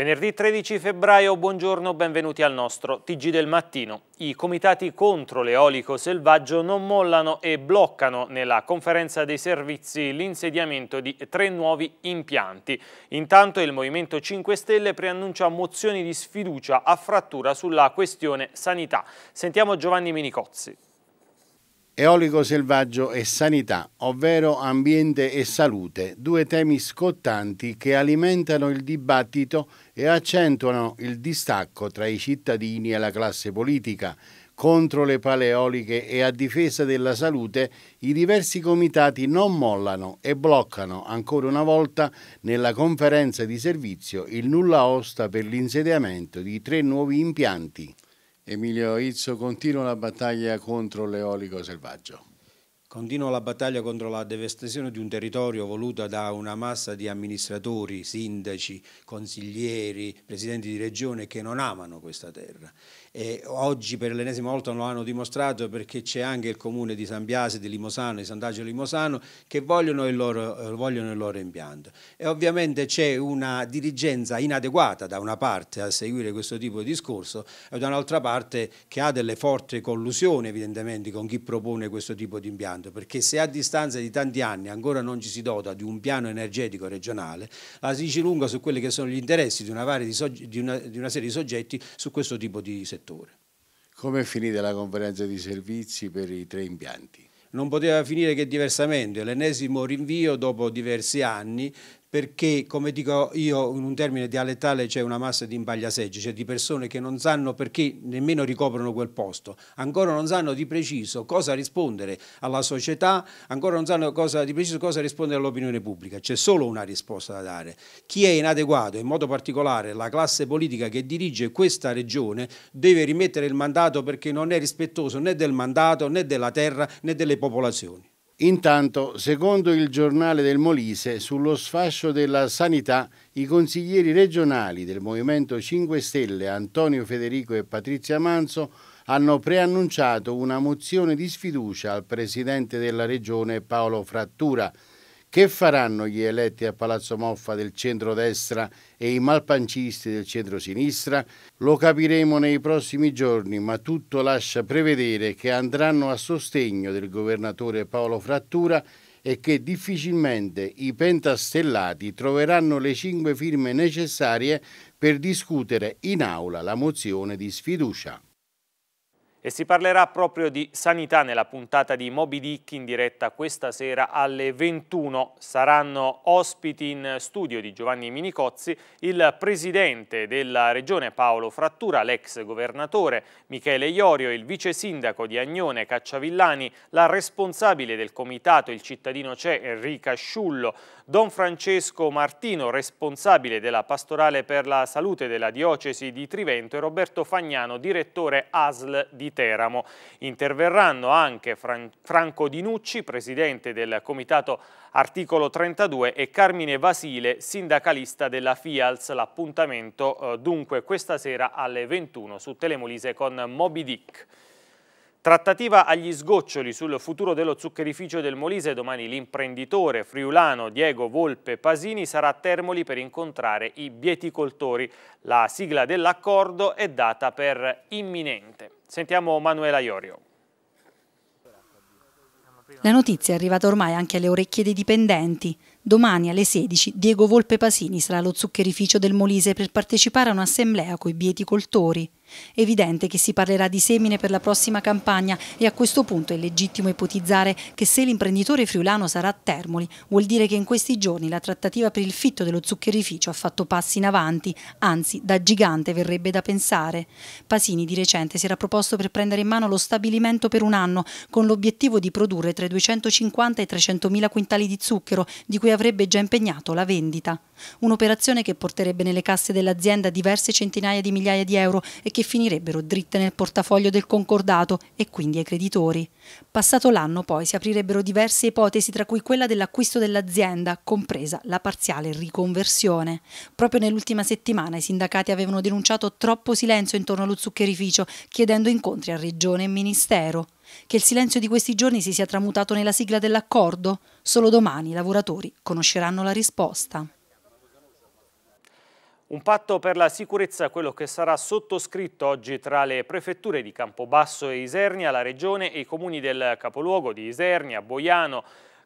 Venerdì 13 febbraio, buongiorno, benvenuti al nostro TG del mattino. I comitati contro l'eolico selvaggio non mollano e bloccano nella conferenza dei servizi l'insediamento di tre nuovi impianti. Intanto il Movimento 5 Stelle preannuncia mozioni di sfiducia a frattura sulla questione sanità. Sentiamo Giovanni Minicozzi. Eolico selvaggio e sanità, ovvero ambiente e salute, due temi scottanti che alimentano il dibattito e accentuano il distacco tra i cittadini e la classe politica. Contro le pale eoliche e a difesa della salute, i diversi comitati non mollano e bloccano ancora una volta nella conferenza di servizio il nulla osta per l'insediamento di tre nuovi impianti. Emilio Izzo continua la battaglia contro l'eolico selvaggio. Continua la battaglia contro la devastazione di un territorio voluta da una massa di amministratori, sindaci, consiglieri, presidenti di regione che non amano questa terra. E oggi per l'ennesima volta lo hanno dimostrato perché c'è anche il comune di San Biase, di Limosano, di Sant'Agio Limosano che vogliono il, loro, vogliono il loro impianto. E ovviamente c'è una dirigenza inadeguata da una parte a seguire questo tipo di discorso e da un'altra parte che ha delle forti collusioni evidentemente con chi propone questo tipo di impianto tanto, perché se a distanza di tanti anni ancora non ci si dota di un piano energetico regionale, la si dice lunga su quelli che sono gli interessi di una, di, di, una, di una serie di soggetti su questo tipo di settore. Come è finita la conferenza di servizi per i tre impianti? non poteva finire che diversamente, l'ennesimo rinvio dopo diversi anni perché, come dico io, in un termine dialettale c'è una massa di imbagliaseggi, cioè di persone che non sanno perché nemmeno ricoprono quel posto, ancora non sanno di preciso cosa rispondere alla società, ancora non sanno cosa, di preciso cosa rispondere all'opinione pubblica. C'è solo una risposta da dare. Chi è inadeguato, in modo particolare la classe politica che dirige questa regione, deve rimettere il mandato perché non è rispettoso né del mandato né della terra né delle popolazioni. Intanto, secondo il giornale del Molise, sullo sfascio della sanità, i consiglieri regionali del Movimento 5 Stelle, Antonio Federico e Patrizia Manso, hanno preannunciato una mozione di sfiducia al presidente della regione Paolo Frattura, che faranno gli eletti a Palazzo Moffa del centro-destra e i malpancisti del centro-sinistra? Lo capiremo nei prossimi giorni, ma tutto lascia prevedere che andranno a sostegno del governatore Paolo Frattura e che difficilmente i pentastellati troveranno le cinque firme necessarie per discutere in aula la mozione di sfiducia. E si parlerà proprio di sanità nella puntata di Moby Dick in diretta questa sera alle 21. Saranno ospiti in studio di Giovanni Minicozzi il presidente della regione Paolo Frattura, l'ex governatore Michele Iorio, il vice sindaco di Agnone Cacciavillani, la responsabile del comitato il cittadino c'è Enrica Sciullo, Don Francesco Martino, responsabile della pastorale per la salute della diocesi di Trivento e Roberto Fagnano, direttore ASL di Teramo. Interverranno anche Fran Franco Dinucci, presidente del comitato articolo 32 e Carmine Vasile, sindacalista della FIALS. L'appuntamento eh, dunque questa sera alle 21 su Telemolise con Moby Dick. Trattativa agli sgoccioli sul futuro dello zuccherificio del Molise. Domani l'imprenditore friulano Diego Volpe Pasini sarà a Termoli per incontrare i bieticoltori. La sigla dell'accordo è data per imminente. Sentiamo Manuela Iorio. La notizia è arrivata ormai anche alle orecchie dei dipendenti. Domani alle 16 Diego Volpe Pasini sarà allo zuccherificio del Molise per partecipare a un'assemblea con i bieticoltori. Evidente che si parlerà di semine per la prossima campagna e a questo punto è legittimo ipotizzare che se l'imprenditore friulano sarà a Termoli, vuol dire che in questi giorni la trattativa per il fitto dello zuccherificio ha fatto passi in avanti, anzi da gigante verrebbe da pensare. Pasini di recente si era proposto per prendere in mano lo stabilimento per un anno con l'obiettivo di produrre tra i 250 e i 300 mila quintali di zucchero di cui avrebbe già impegnato la vendita. Un'operazione che porterebbe nelle casse dell'azienda diverse centinaia di migliaia di euro e che che finirebbero dritte nel portafoglio del concordato e quindi ai creditori. Passato l'anno poi si aprirebbero diverse ipotesi tra cui quella dell'acquisto dell'azienda, compresa la parziale riconversione. Proprio nell'ultima settimana i sindacati avevano denunciato troppo silenzio intorno allo zuccherificio, chiedendo incontri a regione e ministero. Che il silenzio di questi giorni si sia tramutato nella sigla dell'accordo? Solo domani i lavoratori conosceranno la risposta. Un patto per la sicurezza, quello che sarà sottoscritto oggi tra le prefetture di Campobasso e Isernia, la Regione e i comuni del capoluogo di Isernia, Boiano,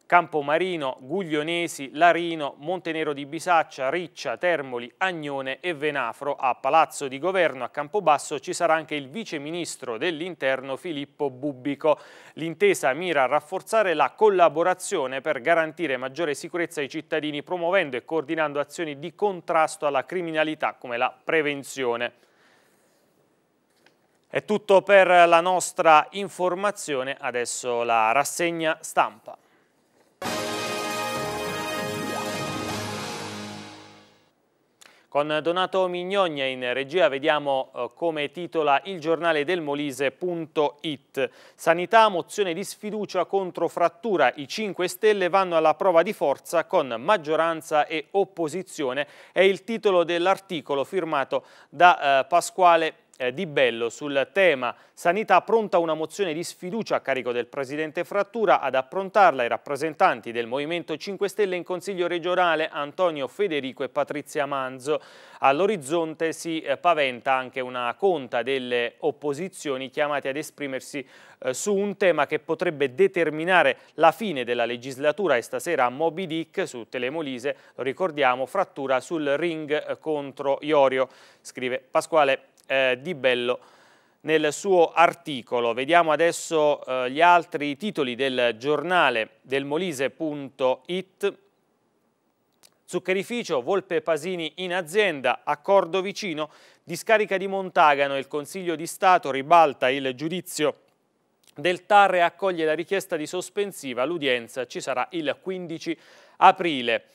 Campomarino, Guglionesi, Larino, Montenero di Bisaccia, Riccia, Termoli, Agnone e Venafro. A Palazzo di Governo a Campobasso ci sarà anche il vice ministro dell'interno Filippo Bubbico. L'intesa mira a rafforzare la collaborazione per garantire maggiore sicurezza ai cittadini promuovendo e coordinando azioni di contrasto alla criminalità come la prevenzione. È tutto per la nostra informazione, adesso la rassegna stampa. Con Donato Mignogna in regia vediamo eh, come titola il giornale del Molise.it. Sanità, mozione di sfiducia contro frattura. I 5 Stelle vanno alla prova di forza con maggioranza e opposizione. È il titolo dell'articolo firmato da eh, Pasquale eh, di Bello sul tema sanità pronta una mozione di sfiducia a carico del presidente Frattura ad approntarla i rappresentanti del Movimento 5 Stelle in Consiglio regionale Antonio Federico e Patrizia Manzo. All'orizzonte si eh, paventa anche una conta delle opposizioni chiamate ad esprimersi eh, su un tema che potrebbe determinare la fine della legislatura e stasera a Moby Dick su Telemolise, lo ricordiamo, frattura sul ring contro Iorio, scrive Pasquale eh, Di Bello nel suo articolo. Vediamo adesso eh, gli altri titoli del giornale del Molise.it. Zuccherificio, Volpe Pasini in azienda, accordo vicino, discarica di Montagano, il Consiglio di Stato ribalta il giudizio del TAR e accoglie la richiesta di sospensiva, l'udienza ci sarà il 15 aprile.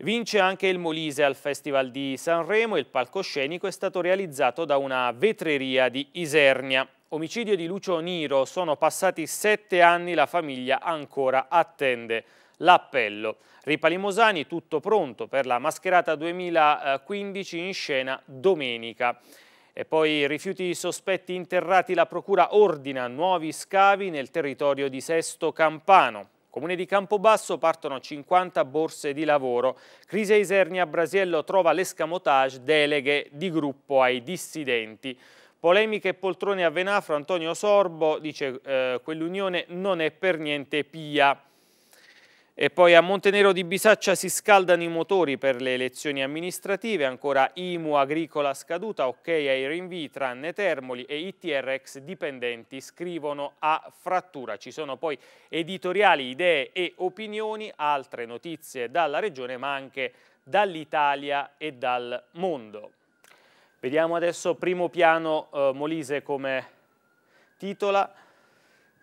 Vince anche il Molise al Festival di Sanremo e il palcoscenico è stato realizzato da una vetreria di Isernia. Omicidio di Lucio Niro, sono passati sette anni, la famiglia ancora attende l'appello. Ripalimosani tutto pronto per la mascherata 2015 in scena domenica. E poi rifiuti sospetti interrati, la procura ordina nuovi scavi nel territorio di Sesto Campano. Comune di Campobasso partono 50 borse di lavoro. Crisi Isernia Brasiello trova l'escamotage deleghe di gruppo ai dissidenti. Polemiche e poltrone a Venafro, Antonio Sorbo dice eh, quell'unione non è per niente pia. E poi a Montenero di Bisaccia si scaldano i motori per le elezioni amministrative, ancora IMU agricola scaduta, ok ai rinvii tranne Termoli e ITR ex dipendenti scrivono a frattura. Ci sono poi editoriali, idee e opinioni, altre notizie dalla regione ma anche dall'Italia e dal mondo. Vediamo adesso primo piano eh, Molise come titola.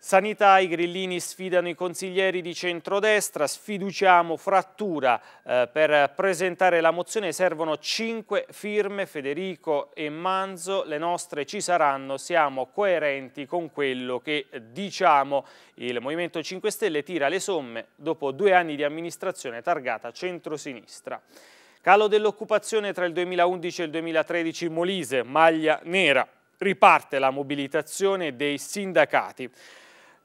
Sanità, i grillini sfidano i consiglieri di centrodestra, sfiduciamo frattura. Eh, per presentare la mozione servono cinque firme, Federico e Manzo, le nostre ci saranno, siamo coerenti con quello che diciamo. Il Movimento 5 Stelle tira le somme dopo due anni di amministrazione targata centrosinistra. Calo dell'occupazione tra il 2011 e il 2013 Molise, maglia nera. Riparte la mobilitazione dei sindacati.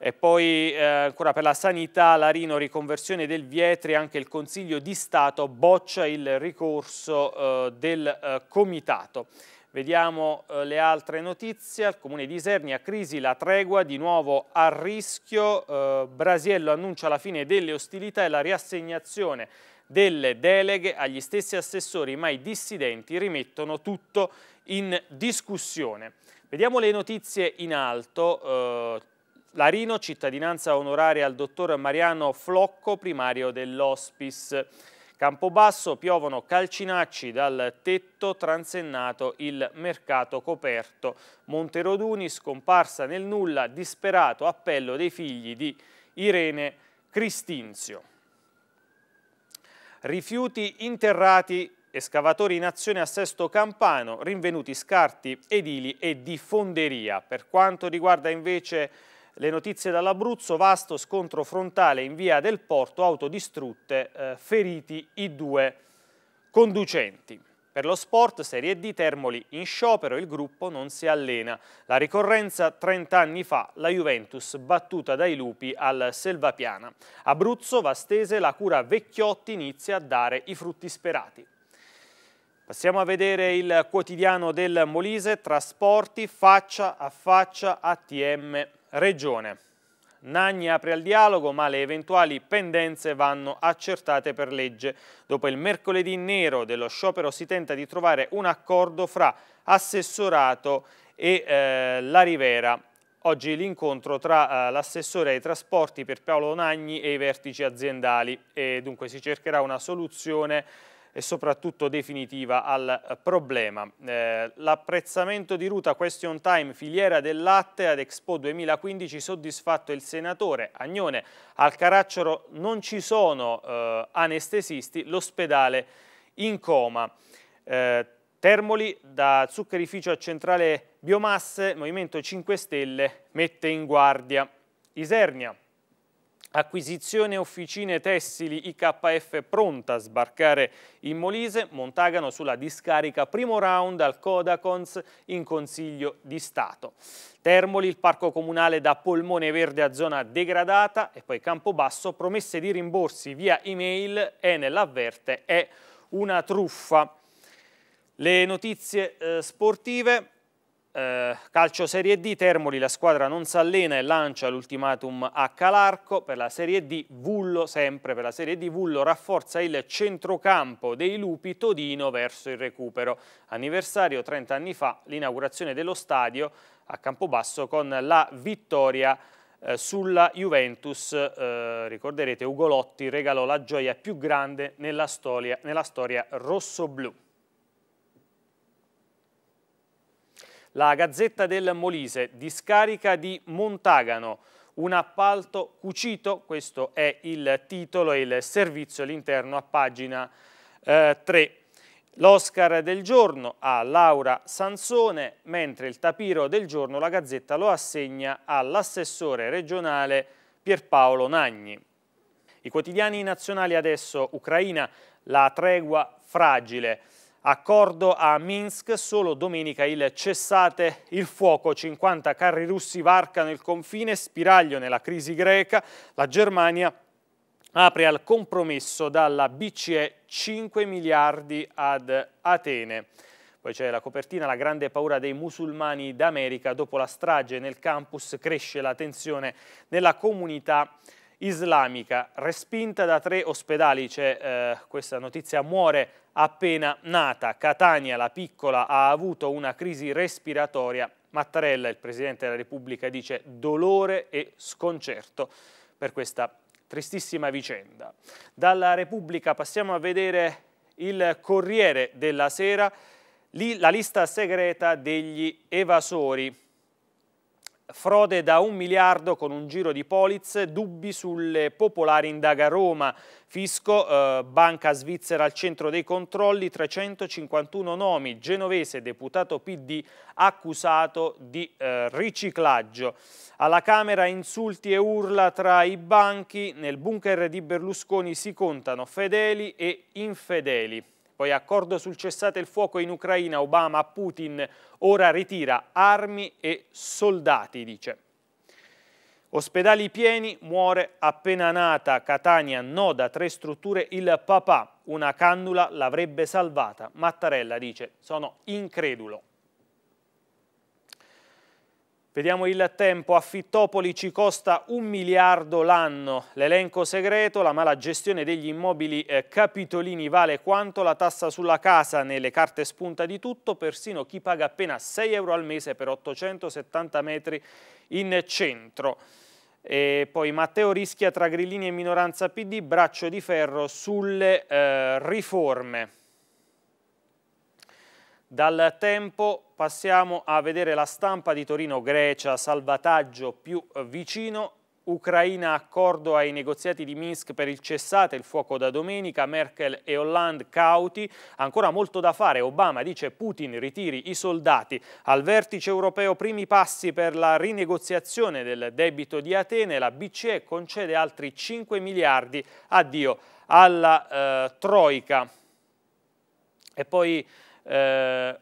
E poi eh, ancora per la sanità, Larino, riconversione del Vietri, anche il Consiglio di Stato boccia il ricorso eh, del eh, Comitato. Vediamo eh, le altre notizie, al Comune di Isernia, crisi, la tregua di nuovo a rischio, eh, Brasiello annuncia la fine delle ostilità e la riassegnazione delle deleghe agli stessi assessori, ma i dissidenti rimettono tutto in discussione. Vediamo le notizie in alto, eh, Larino, cittadinanza onoraria al dottor Mariano Flocco, primario dell'Hospice. Campobasso piovono calcinacci dal tetto, transennato il mercato coperto. Monteroduni scomparsa nel nulla, disperato appello dei figli di Irene Cristinzio. Rifiuti interrati, escavatori in azione a Sesto Campano, rinvenuti scarti edili e di fonderia. Per quanto riguarda invece le notizie dall'Abruzzo, vasto scontro frontale in via del porto, autodistrutte, eh, feriti i due conducenti. Per lo sport, Serie D Termoli in sciopero, il gruppo non si allena. La ricorrenza 30 anni fa, la Juventus battuta dai lupi al Selvapiana. Abruzzo, Vastese, la cura Vecchiotti inizia a dare i frutti sperati. Passiamo a vedere il quotidiano del Molise, trasporti faccia a faccia ATM Regione. Nagni apre al dialogo, ma le eventuali pendenze vanno accertate per legge. Dopo il mercoledì nero dello sciopero si tenta di trovare un accordo fra assessorato e eh, la Rivera. Oggi l'incontro tra eh, l'assessore ai trasporti per Paolo Nagni e i vertici aziendali e dunque si cercherà una soluzione e soprattutto definitiva al eh, problema. Eh, L'apprezzamento di Ruta Question Time filiera del latte ad Expo 2015 soddisfatto il senatore Agnone. Al Caraccioro non ci sono eh, anestesisti, l'ospedale in coma. Eh, Termoli da zuccherificio a centrale biomasse, Movimento 5 Stelle mette in guardia. Isernia, Acquisizione officine tessili IKF pronta a sbarcare in Molise, Montagano sulla discarica primo round al Codacons in Consiglio di Stato. Termoli, il parco comunale da Polmone Verde a zona degradata e poi Campobasso, promesse di rimborsi via email e nell'avverte è una truffa. Le notizie eh, sportive eh, calcio Serie D, Termoli, la squadra non si allena e lancia l'ultimatum a Calarco per la Serie D, Vullo sempre per la Serie D, Vullo rafforza il centrocampo dei Lupi Todino verso il recupero. Anniversario 30 anni fa, l'inaugurazione dello stadio a Campobasso con la vittoria eh, sulla Juventus, eh, ricorderete Ugolotti regalò la gioia più grande nella storia, nella storia rossoblù. La Gazzetta del Molise, discarica di Montagano, un appalto cucito, questo è il titolo e il servizio all'interno a pagina eh, 3. L'Oscar del giorno a Laura Sansone, mentre il tapiro del giorno la Gazzetta lo assegna all'assessore regionale Pierpaolo Nagni. I quotidiani nazionali adesso Ucraina, la tregua fragile, Accordo a Minsk, solo domenica il cessate il fuoco, 50 carri russi varcano il confine, spiraglio nella crisi greca, la Germania apre al compromesso dalla BCE 5 miliardi ad Atene. Poi c'è la copertina La grande paura dei musulmani d'America. Dopo la strage nel campus cresce la tensione nella comunità islamica, respinta da tre ospedali, c'è eh, questa notizia, muore appena nata, Catania, la piccola, ha avuto una crisi respiratoria, Mattarella, il Presidente della Repubblica, dice dolore e sconcerto per questa tristissima vicenda. Dalla Repubblica passiamo a vedere il Corriere della Sera, lì la lista segreta degli evasori, frode da un miliardo con un giro di polizze, dubbi sulle popolari indaga Roma, fisco, eh, banca svizzera al centro dei controlli, 351 nomi, genovese, deputato PD accusato di eh, riciclaggio. Alla Camera insulti e urla tra i banchi, nel bunker di Berlusconi si contano fedeli e infedeli. Poi accordo sul cessate il fuoco in Ucraina, Obama Putin, ora ritira armi e soldati, dice. Ospedali pieni, muore appena nata, Catania noda tre strutture il papà, una cannula l'avrebbe salvata. Mattarella dice, sono incredulo. Vediamo il tempo, Affittopoli ci costa un miliardo l'anno, l'elenco segreto, la mala gestione degli immobili eh, capitolini vale quanto la tassa sulla casa, nelle carte spunta di tutto, persino chi paga appena 6 euro al mese per 870 metri in centro. E poi Matteo rischia tra grillini e minoranza PD, braccio di ferro sulle eh, riforme. Dal tempo passiamo a vedere la stampa di Torino Grecia, salvataggio più eh, vicino. Ucraina accordo ai negoziati di Minsk per il cessate il fuoco da domenica, Merkel e Hollande cauti, ancora molto da fare, Obama dice Putin ritiri i soldati, al vertice europeo primi passi per la rinegoziazione del debito di Atene, la BCE concede altri 5 miliardi, addio alla eh, Troica. E poi eh,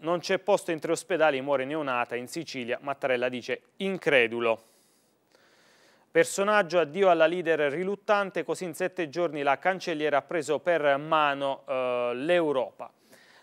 non c'è posto in tre ospedali, muore neonata in Sicilia, Mattarella dice incredulo. Personaggio addio alla leader riluttante, così in sette giorni la cancelliera ha preso per mano eh, l'Europa.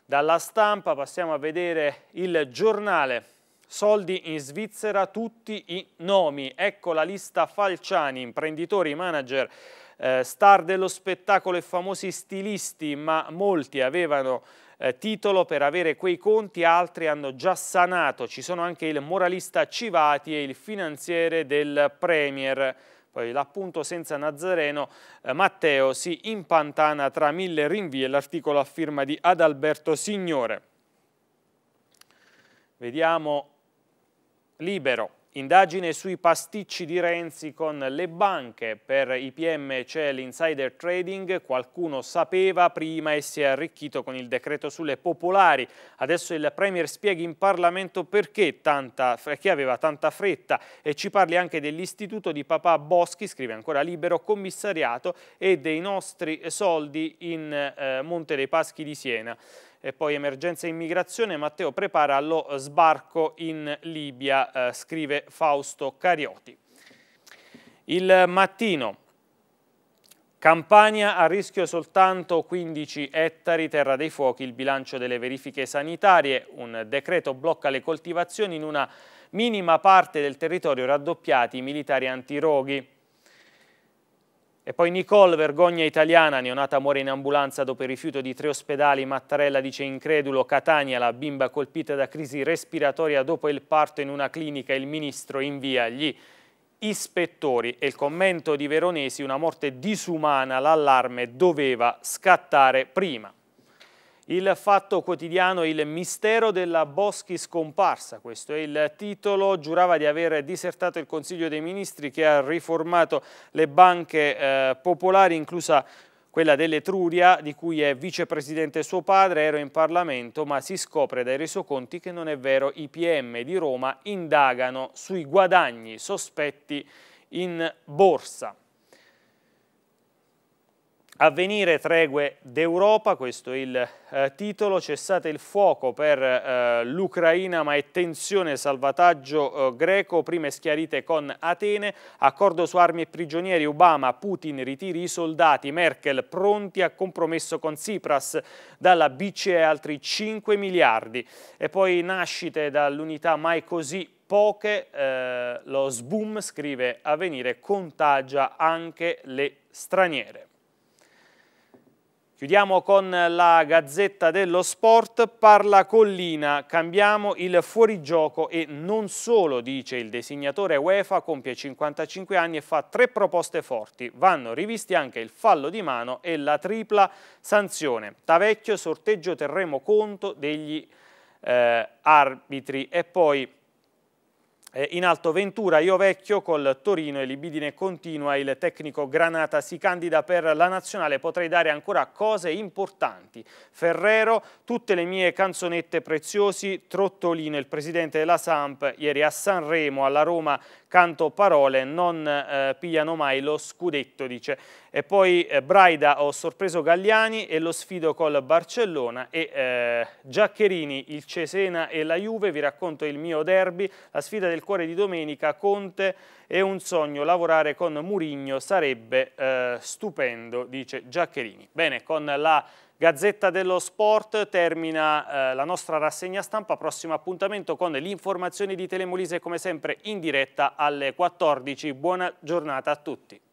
Dalla stampa passiamo a vedere il giornale. Soldi in Svizzera, tutti i nomi. Ecco la lista Falciani, imprenditori, manager, eh, star dello spettacolo e famosi stilisti, ma molti avevano eh, titolo per avere quei conti, altri hanno già sanato. Ci sono anche il moralista Civati e il finanziere del Premier. Poi l'appunto senza Nazareno, eh, Matteo si impantana tra mille rinvii e l'articolo a firma di Adalberto Signore. Vediamo libero. Indagine sui pasticci di Renzi con le banche. Per IPM c'è l'insider trading, qualcuno sapeva prima e si è arricchito con il decreto sulle popolari. Adesso il Premier spieghi in Parlamento perché tanta, chi aveva tanta fretta e ci parli anche dell'istituto di papà Boschi, scrive ancora libero, commissariato e dei nostri soldi in eh, Monte dei Paschi di Siena e poi emergenza immigrazione, Matteo prepara lo sbarco in Libia, eh, scrive Fausto Carioti. Il mattino, Campania a rischio soltanto 15 ettari, terra dei fuochi, il bilancio delle verifiche sanitarie, un decreto blocca le coltivazioni in una minima parte del territorio raddoppiati i militari antiroghi. E poi Nicole, vergogna italiana, neonata muore in ambulanza dopo il rifiuto di tre ospedali, Mattarella dice incredulo, Catania, la bimba colpita da crisi respiratoria dopo il parto in una clinica, il ministro invia gli ispettori e il commento di Veronesi, una morte disumana, l'allarme doveva scattare prima. Il fatto quotidiano Il mistero della Boschi scomparsa, questo è il titolo, giurava di aver disertato il Consiglio dei Ministri che ha riformato le banche eh, popolari, inclusa quella dell'Etruria, di cui è vicepresidente suo padre, ero in Parlamento, ma si scopre dai resoconti che non è vero. I PM di Roma indagano sui guadagni sospetti in borsa. Avvenire tregue d'Europa, questo è il eh, titolo, cessate il fuoco per eh, l'Ucraina ma è tensione salvataggio eh, greco, prime schiarite con Atene, accordo su armi e prigionieri, Obama, Putin ritiri i soldati, Merkel pronti a compromesso con Tsipras dalla BCE altri 5 miliardi e poi nascite dall'unità mai così poche, eh, lo SBOOM scrive avvenire contagia anche le straniere. Chiudiamo con la Gazzetta dello Sport, parla Collina, cambiamo il fuorigioco e non solo, dice il designatore UEFA, compie 55 anni e fa tre proposte forti. Vanno rivisti anche il fallo di mano e la tripla sanzione. Tavecchio, sorteggio, terremo conto degli eh, arbitri e poi eh, in alto Ventura, Io Vecchio col Torino e Libidine continua, il tecnico Granata si candida per la nazionale, potrei dare ancora cose importanti. Ferrero, tutte le mie canzonette preziosi, Trottolino, il presidente della Samp, ieri a Sanremo, alla Roma canto parole, non eh, pigliano mai lo scudetto, dice. E poi eh, Braida ho sorpreso Galliani e lo sfido col Barcellona e eh, Giaccherini, il Cesena e la Juve, vi racconto il mio derby, la sfida del cuore di domenica, Conte è un sogno, lavorare con Murigno sarebbe eh, stupendo, dice Giaccherini. Bene, con la Gazzetta dello Sport termina eh, la nostra rassegna stampa, prossimo appuntamento con l'informazione di Telemolise come sempre in diretta alle 14. Buona giornata a tutti.